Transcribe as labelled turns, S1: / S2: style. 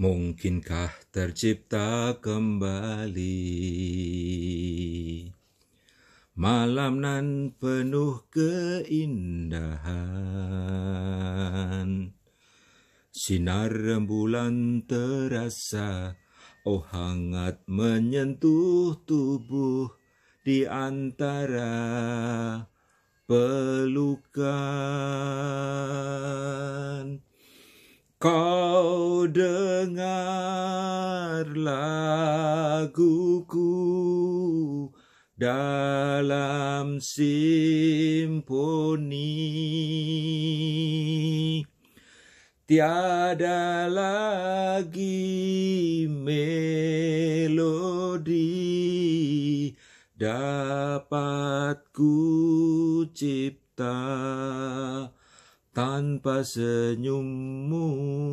S1: mungkinkah tercipta kembali malam nan penuh keindahan sinar rembulan terasa oh hangat menyentuh tubuh di antara pelukan Kau dengar laguku dalam simponi Tiada lagi melodi dapat ku cipta tanpa senyummu